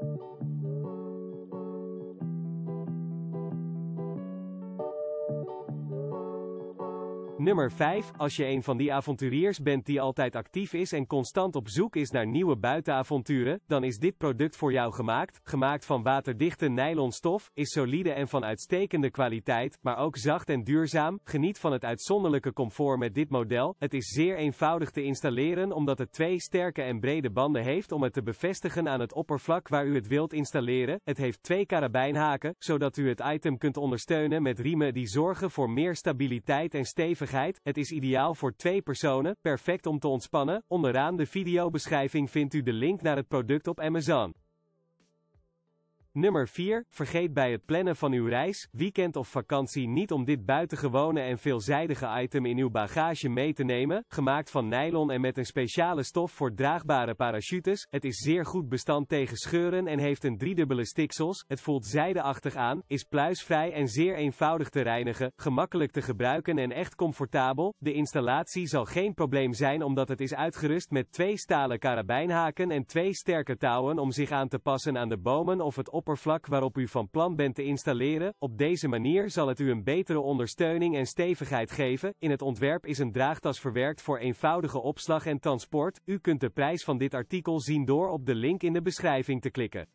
thank you Nummer 5. Als je een van die avonturiers bent die altijd actief is en constant op zoek is naar nieuwe buitenavonturen, dan is dit product voor jou gemaakt. Gemaakt van waterdichte nylonstof, is solide en van uitstekende kwaliteit, maar ook zacht en duurzaam. Geniet van het uitzonderlijke comfort met dit model. Het is zeer eenvoudig te installeren omdat het twee sterke en brede banden heeft om het te bevestigen aan het oppervlak waar u het wilt installeren. Het heeft twee karabijnhaken, zodat u het item kunt ondersteunen met riemen die zorgen voor meer stabiliteit en stevigheid het is ideaal voor twee personen, perfect om te ontspannen. Onderaan de videobeschrijving vindt u de link naar het product op Amazon. Nummer 4. Vergeet bij het plannen van uw reis, weekend of vakantie niet om dit buitengewone en veelzijdige item in uw bagage mee te nemen. Gemaakt van nylon en met een speciale stof voor draagbare parachutes. Het is zeer goed bestand tegen scheuren en heeft een driedubbele stiksels. Het voelt zijdeachtig aan, is pluisvrij en zeer eenvoudig te reinigen, gemakkelijk te gebruiken en echt comfortabel. De installatie zal geen probleem zijn omdat het is uitgerust met twee stalen karabijnhaken en twee sterke touwen om zich aan te passen aan de bomen of het oppervlak oppervlak waarop u van plan bent te installeren, op deze manier zal het u een betere ondersteuning en stevigheid geven. In het ontwerp is een draagtas verwerkt voor eenvoudige opslag en transport. U kunt de prijs van dit artikel zien door op de link in de beschrijving te klikken.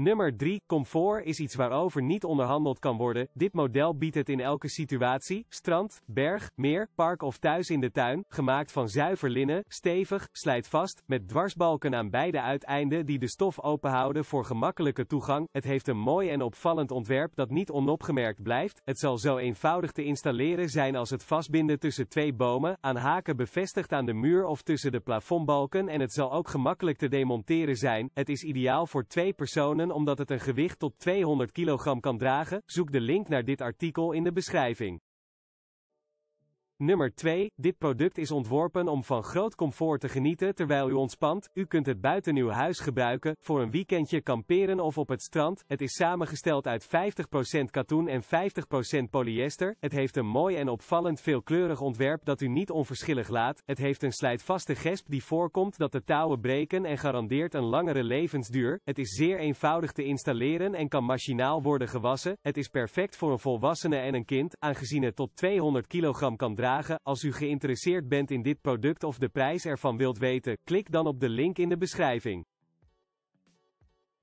Nummer 3. Comfort is iets waarover niet onderhandeld kan worden. Dit model biedt het in elke situatie, strand, berg, meer, park of thuis in de tuin, gemaakt van zuiver linnen, stevig, slijtvast, met dwarsbalken aan beide uiteinden die de stof openhouden voor gemakkelijke toegang. Het heeft een mooi en opvallend ontwerp dat niet onopgemerkt blijft. Het zal zo eenvoudig te installeren zijn als het vastbinden tussen twee bomen, aan haken bevestigd aan de muur of tussen de plafondbalken en het zal ook gemakkelijk te demonteren zijn. Het is ideaal voor twee personen omdat het een gewicht tot 200 kg kan dragen, zoek de link naar dit artikel in de beschrijving. Nummer 2. Dit product is ontworpen om van groot comfort te genieten terwijl u ontspant. U kunt het buiten uw huis gebruiken, voor een weekendje kamperen of op het strand. Het is samengesteld uit 50% katoen en 50% polyester. Het heeft een mooi en opvallend veelkleurig ontwerp dat u niet onverschillig laat. Het heeft een slijtvaste gesp die voorkomt dat de touwen breken en garandeert een langere levensduur. Het is zeer eenvoudig te installeren en kan machinaal worden gewassen. Het is perfect voor een volwassene en een kind, aangezien het tot 200 kg kan dragen vragen. Als u geïnteresseerd bent in dit product of de prijs ervan wilt weten, klik dan op de link in de beschrijving.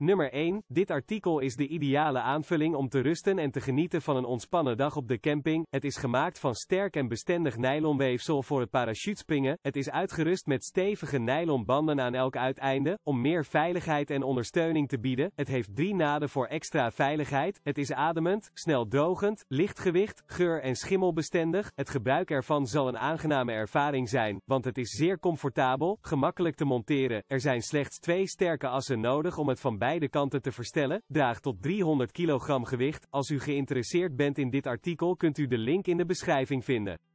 Nummer 1. Dit artikel is de ideale aanvulling om te rusten en te genieten van een ontspannen dag op de camping. Het is gemaakt van sterk en bestendig nylonweefsel voor het parachutespringen. Het is uitgerust met stevige nylonbanden aan elk uiteinde, om meer veiligheid en ondersteuning te bieden. Het heeft drie naden voor extra veiligheid. Het is ademend, snel drogend, lichtgewicht, geur- en schimmelbestendig. Het gebruik ervan zal een aangename ervaring zijn, want het is zeer comfortabel, gemakkelijk te monteren. Er zijn slechts twee sterke assen nodig om het van beide kanten te verstellen, draagt tot 300 kilogram gewicht. Als u geïnteresseerd bent in dit artikel kunt u de link in de beschrijving vinden.